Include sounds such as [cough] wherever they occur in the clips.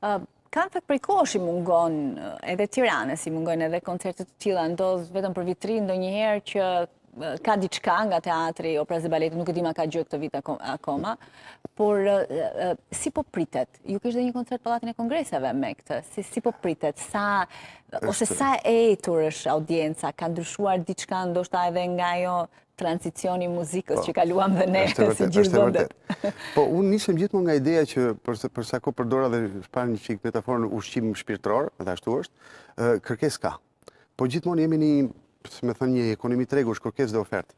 Kanë për prej kohë i mungon edhe tiranës, i mungon edhe koncertet të tila, ndozë vetëm për vitrin ndonjëherë njëherë që ka diçka nga teatri, o prezë baletit, nuk e dima ka gjë këtë vit akoma, por si po pritet? Ju kështë dhe një koncert për latin e kongresave me këtë, si po pritet? Ose sa e e turësh audienca, ka ndryshuar diçka ndoshta edhe nga jo transicioni muzikës po, që kaluam dhe ne, si gjithë bëndet. Po, unë nisëm gjithë më nga ideja që përsa ko përdora dhe shpar një qikë metaforën ushqim shpirtror, dhe ashtu është, kërkes ka. Po gjithë më jemi një ekonomi tregu, është kërkes dhe ofert.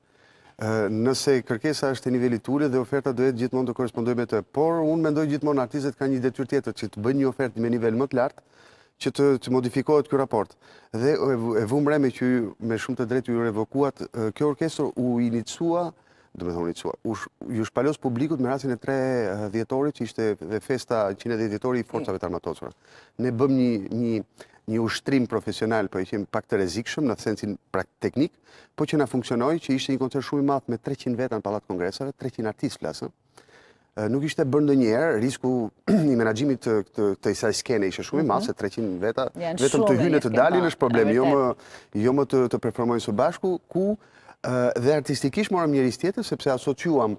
Nëse kërkesa është e nivelli të ure dhe oferta dohet gjithë mënë të korespondojme të. Por, unë mendoj gjithë mënë artizet ka një detyr tjetët që të bëjnë një ofert me nivel më të lartë, që të modifikohet kjo raport. Dhe e vumë reme që me shumë të drejtë ju revokuat, kjo orkestrë u inicua, dhe me thonë inicua, ju shpallos publikut me rasin e tre djetori, që ishte dhe festa 110 djetori i mm. forcave të armatosura. Ne bëm një ushtrim profesional, po e qimë pak të rezikshëm, në sensin prak teknik, po që na funksionoj që ishte një koncert shumë i math me 300 veta në Palatë Kongresare, 300 artist flasën, nuk ishte bërë në njerë, risku [clears throat] i menagjimit të të isaj skene ishe shumë i masë, mhm. 300 veta, vetëm të hynë të dalin është problem, jo më jo të performojnë së bashku, ku dhe artistikisht morëm njeris tjetën, sepse asociuam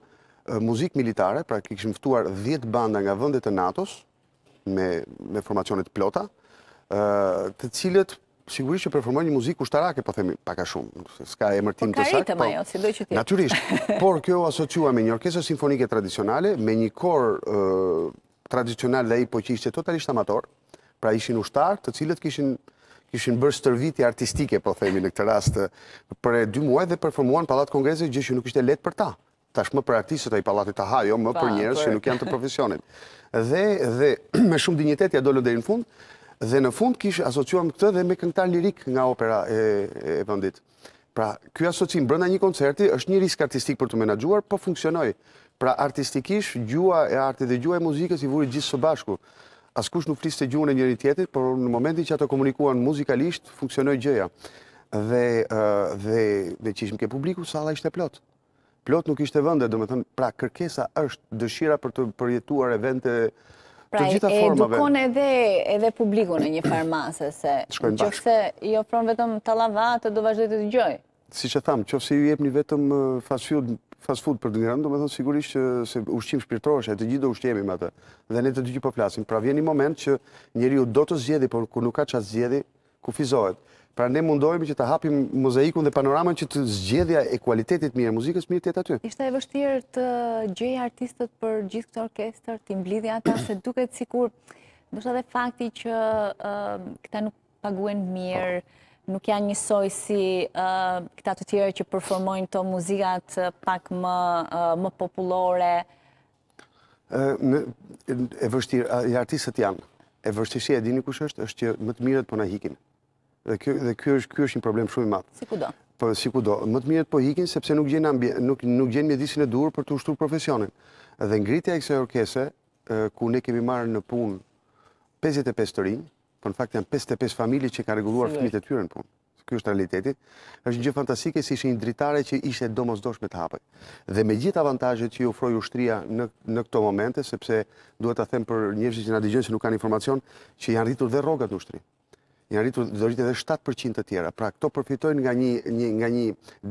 muzikë militare, pra kë kishëm fëtuar 10 banda nga vëndet e Natos, me formacionet plota, të cilët sigurisht që performoj një muzikë ushtarake, po themi, paka shumë, s'ka emërtim po të sakë. Po karitë, majo, si dojë që ti. Naturisht, [laughs] por kjo asociua me një orkesë sinfonike tradicionale, me një korë tradicional dhe i po që ishte totalisht amator, pra ishin ushtarë të cilët kishin kishin bërë stërviti artistike, po themi, në këtë rast, për e dy muaj dhe performuan palatë kongrese, gjë që nuk ishte letë për ta. Ta shmë për artistët e i palatë të hajo, më për njerës që po. nuk janë të profesionit. Dhe [clears throat] me shumë dignitet, ja dhe i në fundë, dhe në fund kishë asociuam këtë dhe me këngëtar lirik nga opera e, e vendit. Pra, ky asociim brenda një koncerti është një risk artistik për të menaxhuar, po funksionoi. Pra, artistikisht gjua e artit dhe gjua e muzikës i vuri gjithë së bashku. Askush nuk fliste gjuhën e njëri tjetrit, por në momentin që ato komunikuan muzikalisht, funksionoi gjëja. Dhe dhe dhe që ke publiku, salla ishte plot. Plot nuk ishte vende, domethënë, pra kërkesa është dëshira për të përjetuar evente Pra e dukon edhe publiku në një farmase, se që se jo ofron vetëm të lava, do vazhdoj të dëgjoj. Siç Si që thamë, që se ju jep një vetëm fast food për të njërën, do me thonë sigurisht që se ushqim shpirtroshe, e të gjithë do ushqimi me atë. dhe ne të gjithë po flasim. Pra vjen një moment që njeriu ju do të zjedhi, por ku nuk ka çfarë zjedhi, ku fizohet. Pra ne mundohemi që të hapim mozaikun dhe panoramën që të zgjedhja e kualitetit mirë, muzikës mirë tjetë aty. Ishte e vështirë të gjejë artistët për gjithë këtë orkestër, të imblidhja ata, se duket sikur, dështë edhe fakti që këta nuk paguen mirë, nuk janë njësoj si këta të tjere që performojnë të muzikat pak më populore. E vështirë, artistët janë, e vështishe e dini kush është, është që më të mirët për po në hikinë dhe kjo është një problem shumë i matë. Si ku do? Po, si ku do. Më të mirët po hikin, sepse nuk gjenë mjedisin e durë për të ushtur profesionin. Dhe ngritja e kse orkese, ku ne kemi marë në pun 55 të rinjë, për po në fakt janë 55 familje që ka reguluar fëmit e tyre në punë. Kjo është realitetit. është një gjë fantasike si ishë një dritare që ishe do dosh me të hapaj. Dhe me gjithë avantajët që ju ofroj ushtria në këto momente, sepse duhet të them për njërështë që nga digjënë që nuk kanë informacion, që janë rritur dhe rogat në ushtri janë rritur do edhe 7% të tjera. Pra këto përfitojnë nga një një nga një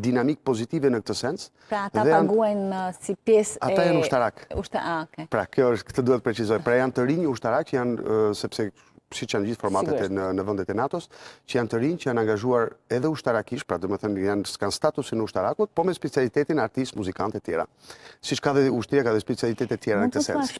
dinamik pozitive në këtë sens. Pra ata paguajnë uh, si pjesë e Ata janë ushtarak. Ah, pra kjo është këtë duhet të precizoj. Pra janë të rinj ushtarak, janë uh, sepse si që janë gjithë formatet e në, në vëndet e NATO-s, që janë të rinjë, që janë angazhuar edhe ushtarakisht, pra dhe më thënë, janë s'kanë statusin ushtarakut, po me specialitetin artist, muzikant e tjera. Si që ka dhe ushtria, ka dhe specialitet e tjera në këtë sens.